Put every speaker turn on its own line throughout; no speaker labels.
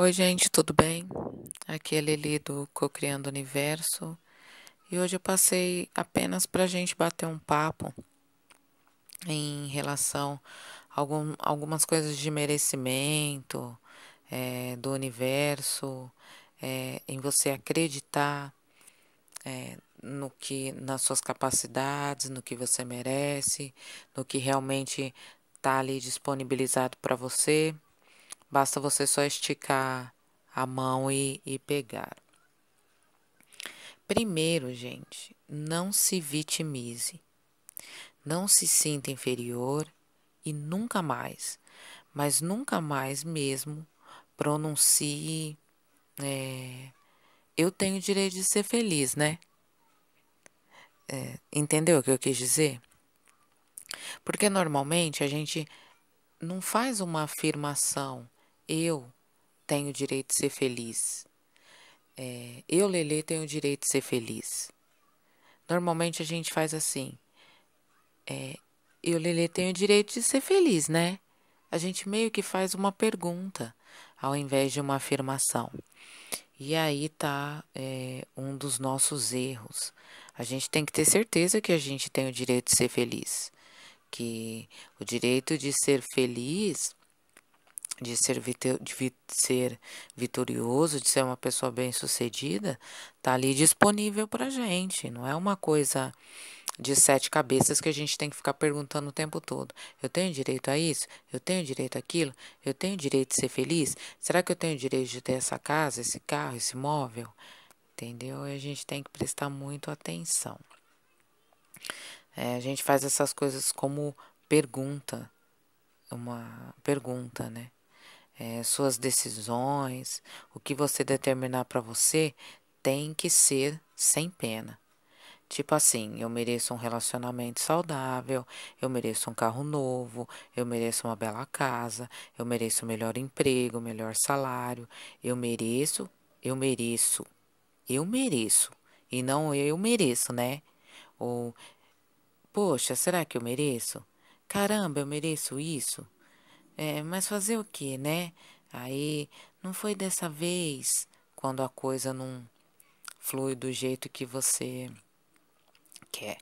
Oi, gente, tudo bem? Aqui é Lili do Cocriando Universo e hoje eu passei apenas para a gente bater um papo em relação a algum, algumas coisas de merecimento é, do universo, é, em você acreditar é, no que nas suas capacidades, no que você merece, no que realmente está ali disponibilizado para você. Basta você só esticar a mão e, e pegar. Primeiro, gente, não se vitimize. Não se sinta inferior e nunca mais, mas nunca mais mesmo, pronuncie: é, Eu tenho o direito de ser feliz, né? É, entendeu o que eu quis dizer? Porque normalmente a gente não faz uma afirmação eu tenho o direito de ser feliz. É, eu, Lele, tenho o direito de ser feliz. Normalmente a gente faz assim. É, eu, Lele, tenho o direito de ser feliz, né? A gente meio que faz uma pergunta ao invés de uma afirmação. E aí tá é, um dos nossos erros. A gente tem que ter certeza que a gente tem o direito de ser feliz. Que o direito de ser feliz de ser, de ser vitorioso, de ser uma pessoa bem-sucedida, tá ali disponível para gente. Não é uma coisa de sete cabeças que a gente tem que ficar perguntando o tempo todo. Eu tenho direito a isso? Eu tenho direito àquilo? Eu tenho direito de ser feliz? Será que eu tenho direito de ter essa casa, esse carro, esse móvel? Entendeu? E a gente tem que prestar muito atenção. É, a gente faz essas coisas como pergunta, uma pergunta, né? é, suas decisões, o que você determinar para você tem que ser sem pena. Tipo assim, eu mereço um relacionamento saudável, eu mereço um carro novo, eu mereço uma bela casa, eu mereço um melhor emprego, melhor salário, eu mereço, eu mereço, eu mereço. E não eu mereço, né? Ou, poxa, será que eu mereço? Caramba, eu mereço isso? É, mas fazer o quê, né? Aí não foi dessa vez quando a coisa não flui do jeito que você quer.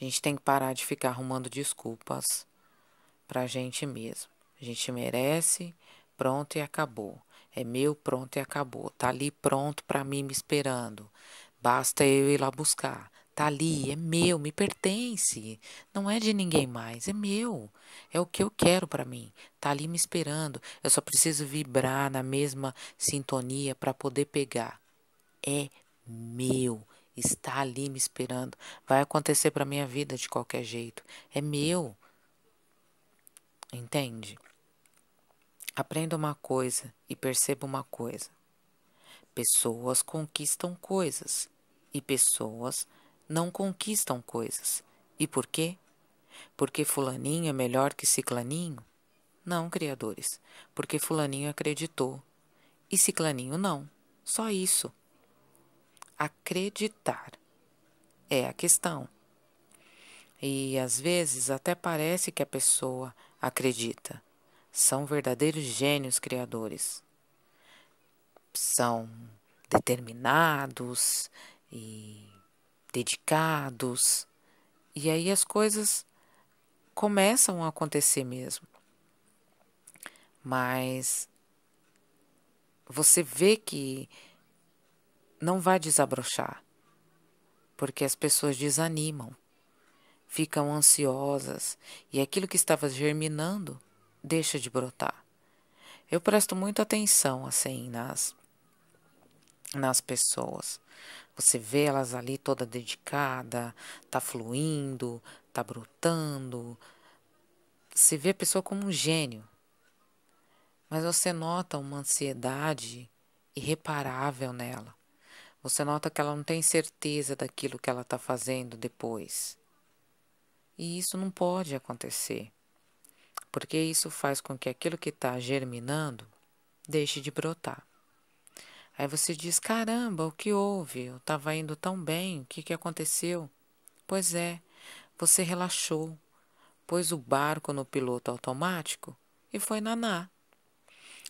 A gente tem que parar de ficar arrumando desculpas pra gente mesmo. A gente merece, pronto e acabou. É meu, pronto e acabou. Tá ali pronto para mim me esperando. Basta eu ir lá buscar. Tá ali, é meu, me pertence. Não é de ninguém mais, é meu. É o que eu quero para mim. Tá ali me esperando. Eu só preciso vibrar na mesma sintonia para poder pegar. É meu. Está ali me esperando. Vai acontecer para minha vida de qualquer jeito. É meu. Entende? Aprenda uma coisa e perceba uma coisa. Pessoas conquistam coisas e pessoas não conquistam coisas. E por quê? Porque Fulaninho é melhor que Ciclaninho? Não, criadores, porque Fulaninho acreditou e Ciclaninho não. Só isso. Acreditar é a questão. E às vezes até parece que a pessoa acredita. São verdadeiros gênios criadores. São determinados e dedicados. E aí as coisas começam a acontecer mesmo. Mas você vê que não vai desabrochar, porque as pessoas desanimam, ficam ansiosas e aquilo que estava germinando deixa de brotar. Eu presto muita atenção assim nas nas pessoas. Você vê elas ali toda dedicada, tá fluindo, tá brotando. Você vê a pessoa como um gênio. Mas você nota uma ansiedade irreparável nela. Você nota que ela não tem certeza daquilo que ela está fazendo depois. E isso não pode acontecer, porque isso faz com que aquilo que está germinando deixe de brotar. Aí você diz: caramba, o que houve? Eu estava indo tão bem, o que, que aconteceu? Pois é, você relaxou, pôs o barco no piloto automático e foi naná.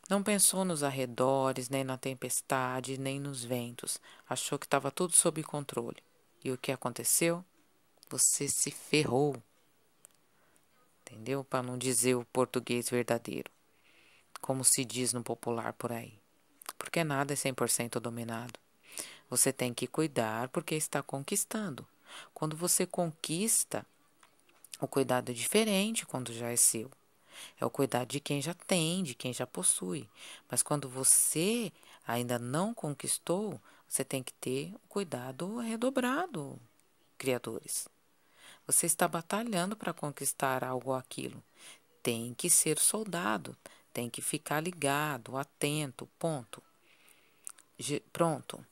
Não pensou nos arredores, nem na tempestade, nem nos ventos. Achou que estava tudo sob controle. E o que aconteceu? Você se ferrou. Entendeu? Para não dizer o português verdadeiro, como se diz no popular por aí porque nada é 100% dominado. Você tem que cuidar porque está conquistando. Quando você conquista, o cuidado é diferente quando já é seu. É o cuidado de quem já tem, de quem já possui. Mas quando você ainda não conquistou, você tem que ter o cuidado redobrado, criadores. Você está batalhando para conquistar algo ou aquilo. Tem que ser soldado, tem que ficar ligado, atento, ponto. Je, pronto.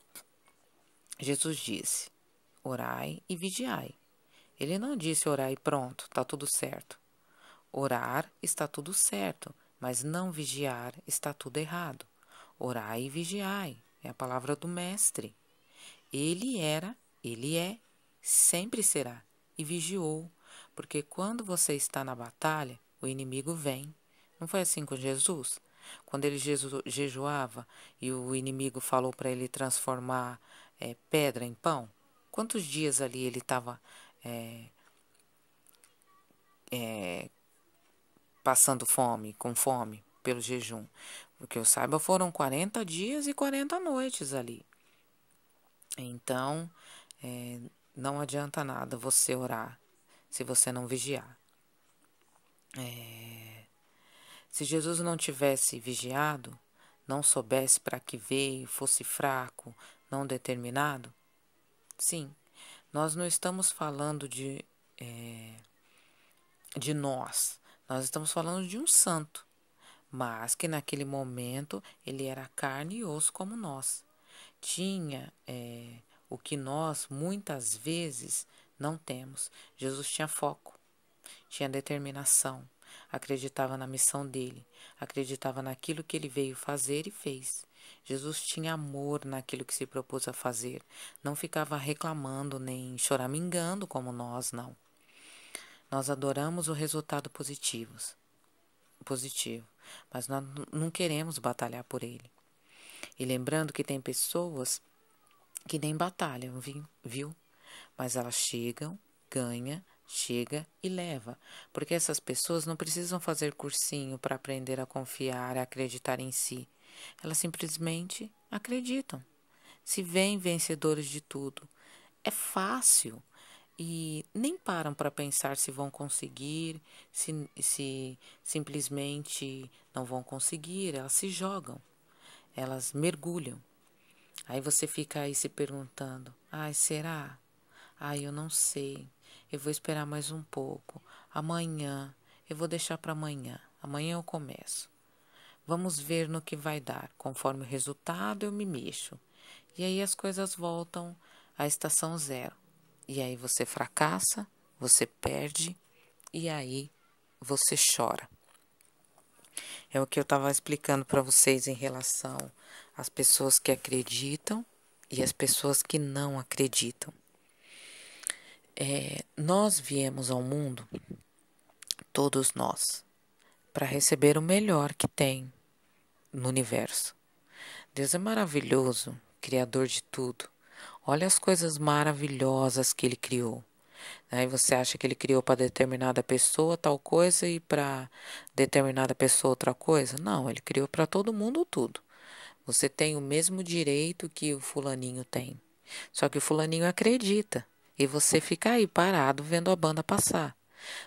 Jesus disse: orai e vigiai. Ele não disse orai e pronto, está tudo certo. Orar está tudo certo, mas não vigiar está tudo errado. Orai e vigiai é a palavra do Mestre. Ele era, ele é, sempre será e vigiou, porque quando você está na batalha, o inimigo vem não foi assim com Jesus? Quando ele jejuava e o inimigo falou para ele transformar é, pedra em pão? Quantos dias ali ele estava é, eh, é, eh, passando fome, com fome, pelo jejum? O que eu saiba foram 40 dias e 40 noites ali. Então, é, não adianta nada você orar se você não vigiar. É, se Jesus não tivesse vigiado, não soubesse para que veio, fosse fraco, não determinado? Sim, nós não estamos falando de, é, de nós, nós estamos falando de um santo, mas que naquele momento ele era carne e osso como nós. Tinha é, o que nós muitas vezes não temos. Jesus tinha foco, tinha determinação, acreditava na missão dele, acreditava naquilo que ele veio fazer e fez. Jesus tinha amor naquilo que se propôs a fazer, não ficava reclamando nem choramingando como nós, não. Nós adoramos o resultado positivo, positivo, mas nós não queremos batalhar por ele. E lembrando que tem pessoas que nem batalham, viu? Mas elas chegam, ganham, chega e leva, porque essas pessoas não precisam fazer cursinho para aprender a confiar, a acreditar em si. Elas simplesmente acreditam. Se veem vencedores de tudo. É fácil e nem param para pensar se vão conseguir, se, se simplesmente não vão conseguir, elas se jogam, elas mergulham. Aí você fica aí se perguntando: ai, será? Ai, eu não sei. Eu vou esperar mais um pouco. Amanhã, eu vou deixar para amanhã. Amanhã eu começo. Vamos ver no que vai dar. Conforme o resultado, eu me mexo. E aí as coisas voltam à estação zero. E aí você fracassa, você perde e aí você chora. É o que eu estava explicando para vocês em relação às pessoas que acreditam e as pessoas que não acreditam. É, nós viemos ao mundo, todos nós, para receber o melhor que tem no universo. Deus é maravilhoso, Criador de tudo. Olha as coisas maravilhosas que Ele criou. Aí né? você acha que ele criou para determinada pessoa tal coisa e para determinada pessoa outra coisa? Não, ele criou para todo mundo tudo. Você tem o mesmo direito que o fulaninho tem. Só que o fulaninho acredita e você fica aí parado vendo a banda passar.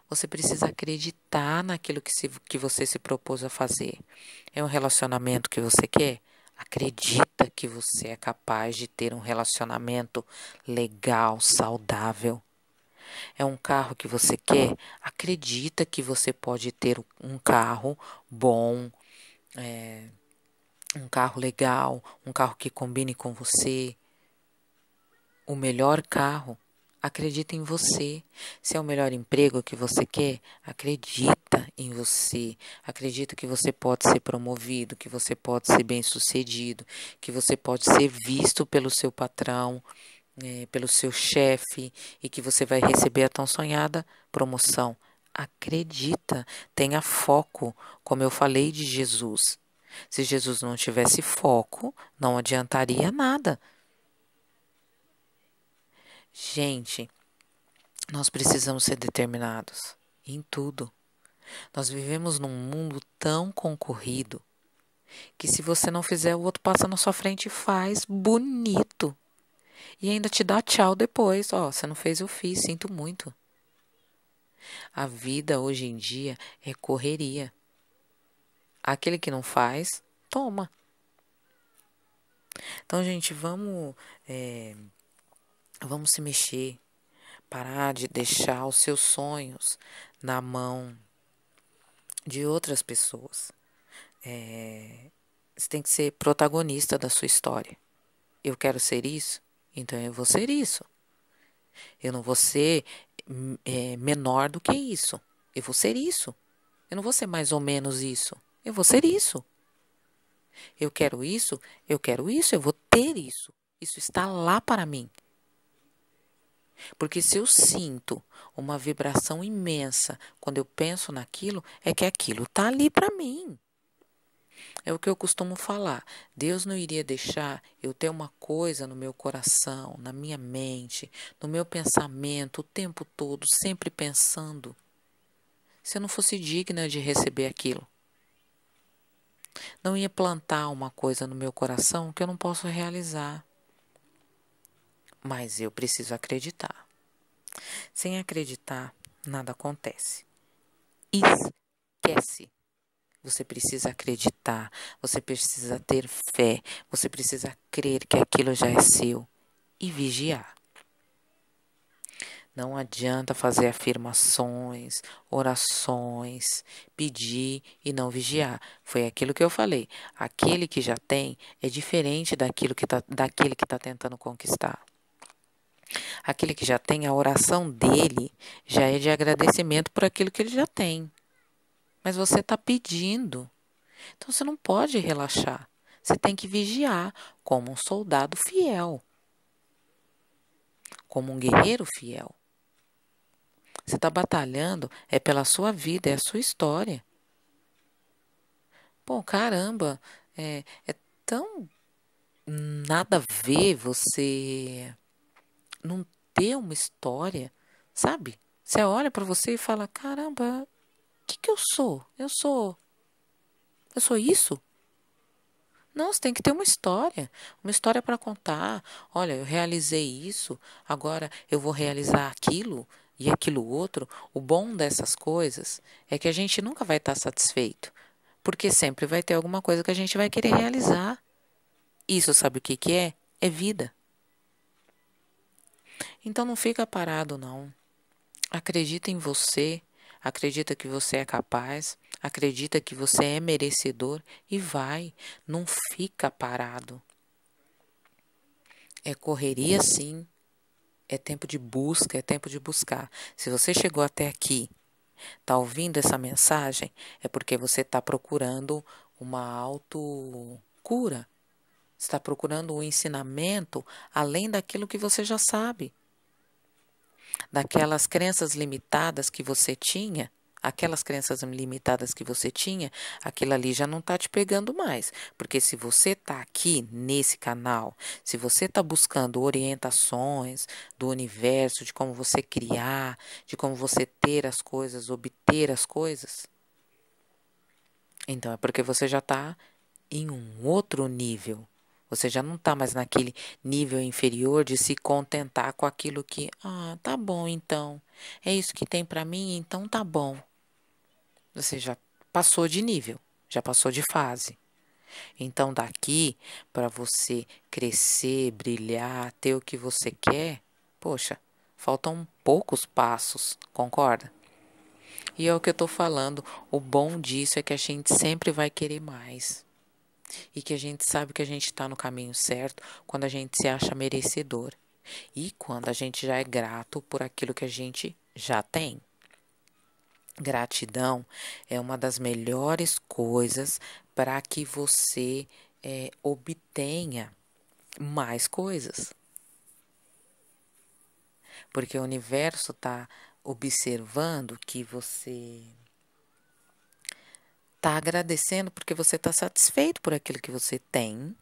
Você precisa acreditar naquilo que, se, que você se propôs a fazer. É um relacionamento que você quer? Acredita que você é capaz de ter um relacionamento legal, saudável. É um carro que você quer? Acredita que você pode ter um carro bom, é, um carro legal, um carro que combine com você. O melhor carro Acredita em você. Se é o melhor emprego que você quer, acredita em você. Acredita que você pode ser promovido, que você pode ser bem-sucedido, que você pode ser visto pelo seu patrão, é, pelo seu chefe e que você vai receber a tão sonhada promoção. Acredita, tenha foco, como eu falei de Jesus. Se Jesus não tivesse foco, não adiantaria nada. Gente, nós precisamos ser determinados em tudo. Nós vivemos num mundo tão concorrido que se você não fizer, o outro passa na sua frente e faz bonito. E ainda te dá tchau depois. Ó, oh, você não fez, eu fiz, sinto muito. A vida hoje em dia é correria. Aquele que não faz, toma. Então, gente, vamos. É Vamos se mexer. Parar de deixar os seus sonhos na mão de outras pessoas. É, você tem que ser protagonista da sua história. Eu quero ser isso, então eu vou ser isso. Eu não vou ser hum, é, menor do que isso. Eu vou ser isso. Eu não vou ser mais ou menos isso. Eu vou ser isso. Eu quero isso, eu quero isso, eu vou ter isso. Isso está lá para mim. Porque se eu sinto uma vibração imensa quando eu penso naquilo, é que aquilo está ali para mim. É o que eu costumo falar. Deus não iria deixar eu ter uma coisa no meu coração, na minha mente, no meu pensamento, o tempo todo, sempre pensando, se eu não fosse digna de receber aquilo. Não ia plantar uma coisa no meu coração que eu não posso realizar. Mas eu preciso acreditar. Sem acreditar, nada acontece. Esquece. Você precisa acreditar, você precisa ter fé, você precisa crer que aquilo já é seu e vigiar. Não adianta fazer afirmações, orações, pedir e não vigiar. Foi aquilo que eu falei. Aquele que já tem é diferente daquilo que tá, daquele que está tentando conquistar. Aquele que já tem, a oração dele já é de agradecimento por aquilo que ele já tem. Mas você está pedindo. Então você não pode relaxar. Você tem que vigiar como um soldado fiel, como um guerreiro fiel. Você está batalhando é pela sua vida, é a sua história. Pô, caramba, é, é tão nada a ver você não ter uma história, sabe? Você olha para você e fala: caramba, o que, que eu sou? Eu sou. Eu sou isso? Não, você tem que ter uma história, uma história para contar. Olha, eu realizei isso, agora eu vou realizar aquilo e aquilo outro. O bom dessas coisas é que a gente nunca vai estar tá satisfeito, porque sempre vai ter alguma coisa que a gente vai querer realizar. Isso sabe o que, que é? É vida. Então não fica parado não. Acredita em você, acredita que você é capaz, acredita que você é merecedor e vai, não fica parado. É correria sim. É tempo de busca, é tempo de buscar. Se você chegou até aqui, está ouvindo essa mensagem, é porque você está procurando uma autocura. Está procurando um ensinamento além daquilo que você já sabe. Daquelas crenças limitadas que você tinha, aquelas crenças limitadas que você tinha, aquilo ali já não está te pegando mais. Porque se você está aqui nesse canal, se você está buscando orientações do universo, de como você criar, de como você ter as coisas, obter as coisas, então é porque você já está em um outro nível. Você já não está mais naquele nível inferior de se contentar com aquilo que, ah, tá bom então. É isso que tem para mim, então tá bom. Você já passou de nível, já passou de fase. Então daqui para você crescer, brilhar, ter o que você quer, poxa, faltam poucos passos, concorda? E é o que eu estou falando, o bom disso é que a gente sempre vai querer mais e que a gente sabe que a gente está no caminho certo quando a gente se acha merecedor e quando a gente já é grato por aquilo que a gente já tem. Gratidão é uma das melhores coisas para que você é, obtenha mais coisas. Porque o universo está observando que você está agradecendo porque você está satisfeito por aquilo que você tem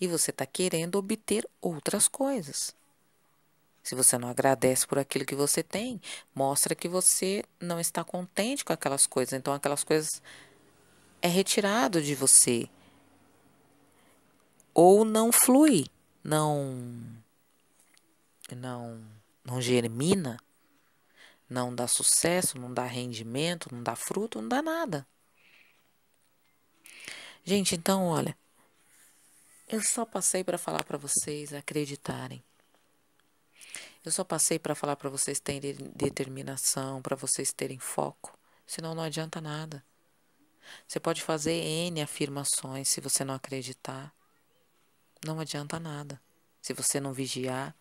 e você está querendo obter outras coisas. Se você não agradece por aquilo que você tem, mostra que você não está contente com aquelas coisas. Então, aquelas coisas é retirado de você. Ou não flui, não, não, não germina, não dá sucesso, não dá rendimento, não dá fruto, não dá nada. Gente, então olha, eu só passei para falar para vocês acreditarem. Eu só passei para falar para vocês terem determinação, para vocês terem foco, senão não adianta nada. Você pode fazer N afirmações se você não acreditar. Não adianta nada. Se você não vigiar,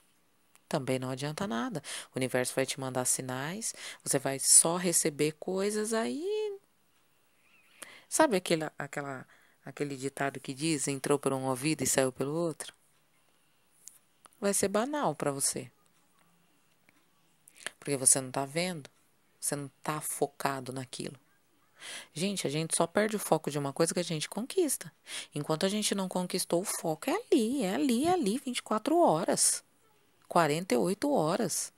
também não adianta nada. O universo vai te mandar sinais, você vai só receber coisas aí. Sabe aquela, aquela aquele ditado que diz entrou por um ouvido e saiu pelo outro, vai ser banal para você. Porque você não está vendo, você não está focado naquilo. Gente, a gente só perde o foco de uma coisa que a gente conquista. Enquanto a gente não conquistou o foco, é ali, é ali, é ali, 24 horas, 48 horas.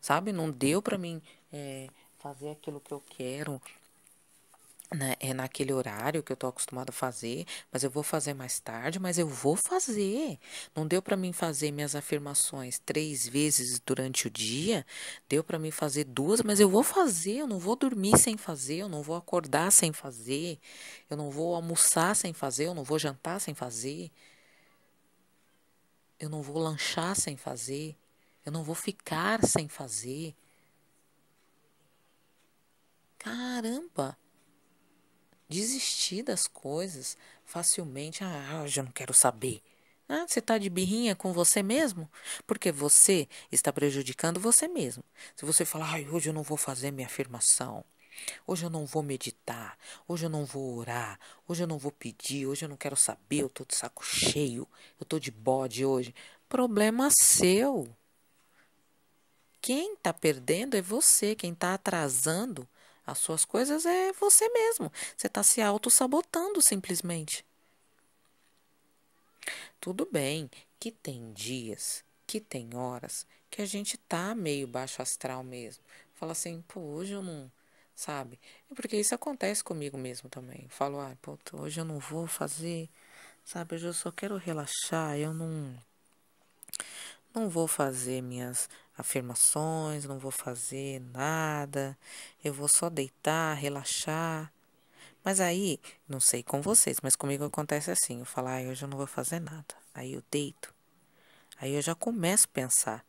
Sabe? Não deu para mim é, fazer aquilo que eu quero, né, é naquele horário que eu tô acostumada a fazer, mas eu vou fazer mais tarde, mas eu vou fazer. Não deu para mim fazer minhas afirmações três vezes durante o dia, deu para mim fazer duas, mas eu vou fazer. Eu não vou dormir sem fazer, eu não vou acordar sem fazer, eu não vou almoçar sem fazer, eu não vou jantar sem fazer, eu não vou lanchar sem fazer, eu não vou ficar sem fazer. Caramba! desistir das coisas facilmente. Ah, eu ah, já não quero saber. Ah, você está de birrinha com você mesmo? Porque você está prejudicando você mesmo. Se você falar, ai hoje eu não vou fazer minha afirmação, hoje eu não vou meditar, hoje eu não vou orar, hoje eu não vou pedir, hoje eu não quero saber, eu estou de saco cheio, eu estou de bode hoje. Problema seu. Quem está perdendo é você, quem está atrasando as suas coisas é você mesmo. Você está se auto-sabotando simplesmente. Tudo bem que tem dias, que tem horas que a gente tá meio baixo astral mesmo. Fala assim, pô, hoje eu não. Sabe? É porque isso acontece comigo mesmo também. falo, ah, pô, hoje eu não vou fazer. Sabe? Hoje eu só quero relaxar. Eu não. Não vou fazer minhas afirmações, não vou fazer nada, eu vou só deitar, relaxar. Mas aí, não sei com vocês, mas comigo acontece assim: eu falo, ah, hoje eu não vou fazer nada. Aí eu deito. Aí eu já começo a pensar.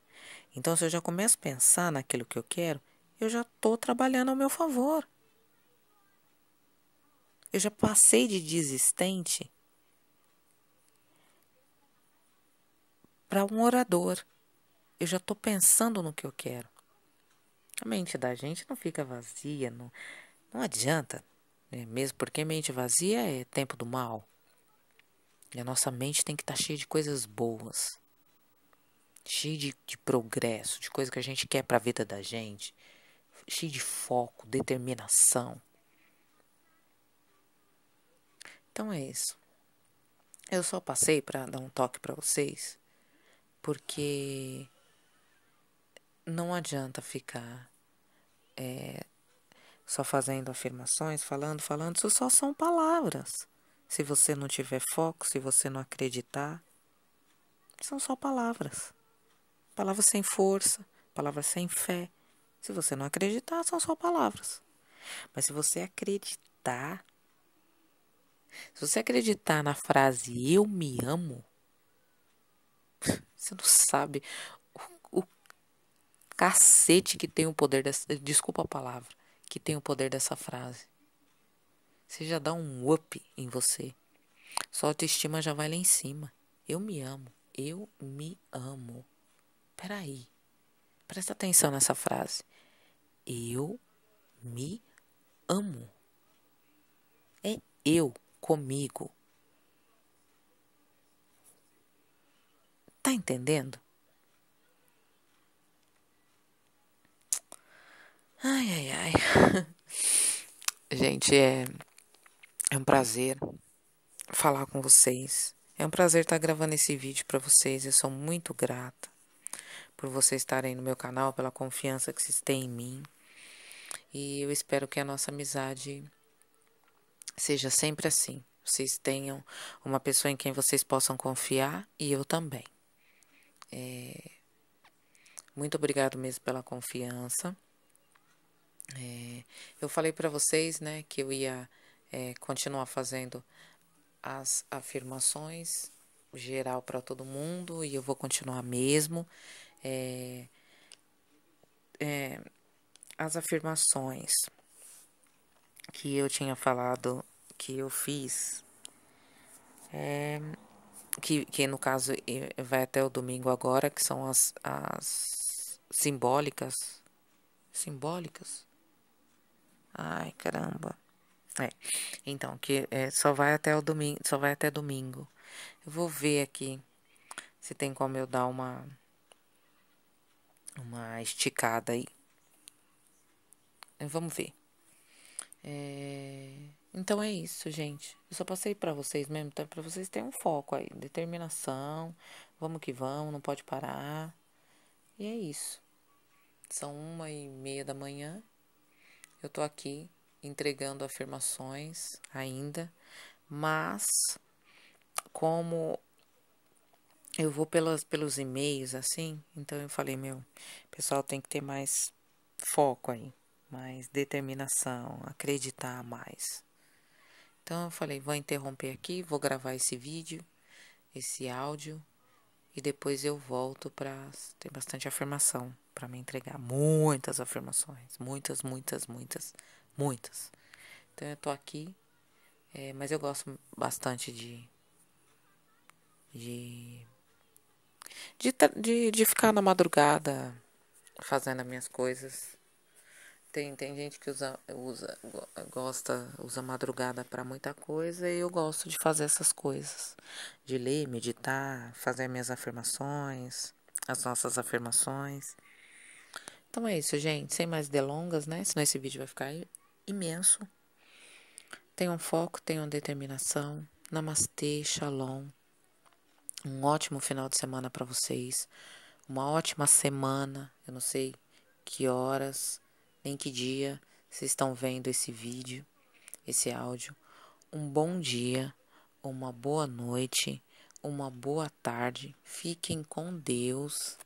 Então, se eu já começo a pensar naquilo que eu quero, eu já estou trabalhando ao meu favor. Eu já passei de desistente para um orador eu já estou pensando no que eu quero. A mente da gente não fica vazia, não, não adianta, né? mesmo porque mente vazia é tempo do mal. E a nossa mente tem que estar tá cheia de coisas boas, cheia de, de progresso, de coisa que a gente quer para a vida da gente, cheia de foco, determinação. Então é isso. Eu só passei para dar um toque para vocês, porque não adianta ficar é, só fazendo afirmações, falando, falando, isso só são palavras. Se você não tiver foco, se você não acreditar, são só palavras. Palavras sem força, palavras sem fé. Se você não acreditar, são só palavras. Mas se você acreditar, se você acreditar na frase eu me amo, você não sabe cacete que tem o poder dessa. Desculpa a palavra. Que tem o poder dessa frase. Você já dá um up em você. Sua autoestima já vai lá em cima. Eu me amo. Eu me amo. Peraí. Presta atenção nessa frase. Eu me amo. É eu comigo. Tá entendendo? Ai, ai, ai. Gente, é, é um prazer falar com vocês. É um prazer estar gravando esse vídeo para vocês. Eu sou muito grata por vocês estarem no meu canal, pela confiança que vocês têm em mim. E eu espero que a nossa amizade seja sempre assim. Vocês tenham uma pessoa em quem vocês possam confiar e eu também. É... Muito obrigado mesmo pela confiança. É, eu falei para vocês, né, que eu ia é, continuar fazendo as afirmações geral para todo mundo e eu vou continuar mesmo. É, é, as afirmações que eu tinha falado que eu fiz, é, que, que no caso vai até o domingo agora, que são as, as simbólicas. Simbólicas? Ai, caramba. É. Então, que é, só vai até o domingo, só vai até domingo. Eu vou ver aqui se tem como eu dar uma uma esticada aí. É, vamos ver. É... Então é isso, gente. Eu só passei para vocês mesmo, tá? para vocês terem um foco aí, determinação, vamos que vamos, não pode parar. E é isso. São uma e meia da manhã. Eu estou aqui entregando afirmações ainda, mas como eu vou pelas, pelos e-mails assim, então eu falei, meu, pessoal tem que ter mais foco aí, mais determinação, acreditar mais. Então eu falei, vou interromper aqui, vou gravar esse vídeo, esse áudio e depois eu volto para tem bastante afirmação para me entregar muitas afirmações, muitas, muitas, muitas, muitas. Então eu tô aqui, é, mas eu gosto bastante de de de, de de ficar na madrugada fazendo as minhas coisas. Tem, tem gente que usa, usa gosta usa madrugada para muita coisa e eu gosto de fazer essas coisas, de ler, meditar, fazer minhas afirmações, as nossas afirmações. Então é isso, gente. Sem mais delongas, né? Senão esse vídeo vai ficar imenso. Tenham foco, tenham determinação. Namastê, shalom. Um ótimo final de semana para vocês. Uma ótima semana. Eu não sei que horas, nem que dia vocês estão vendo esse vídeo, esse áudio. Um bom dia, uma boa noite, uma boa tarde. Fiquem com Deus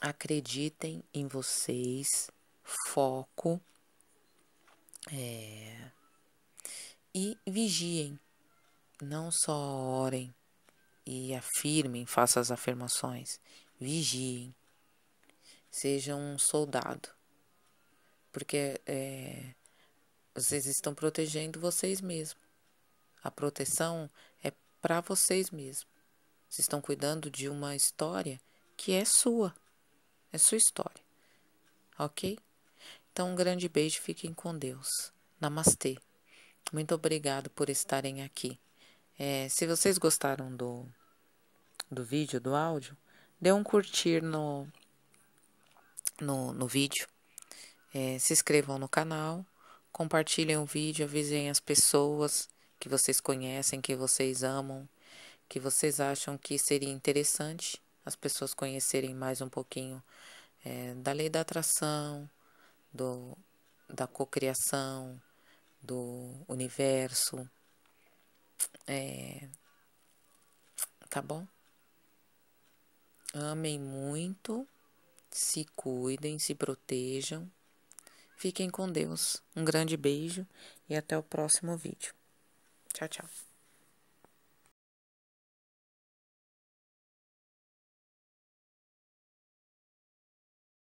acreditem em vocês, foco é, e vigiem. Não só orem e afirmem, façam as afirmações, vigiem. Sejam um soldado, porque é, vocês estão protegendo vocês mesmos. A proteção é para vocês mesmos. Vocês estão cuidando de uma história que é sua. É sua história. Ok? Então, um grande beijo, fiquem com Deus. Namastê. Muito obrigado por estarem aqui. É, se vocês gostaram do, do vídeo, do áudio, dê um curtir no, no, no vídeo. É, se inscrevam no canal, compartilhem o vídeo, avisem as pessoas que vocês conhecem, que vocês amam, que vocês acham que seria interessante as pessoas conhecerem mais um pouquinho é, da lei da atração, do, da cocriação, do universo. É, tá bom? Amem muito, se cuidem, se protejam. Fiquem com Deus. Um grande beijo e até o próximo vídeo. Tchau, tchau.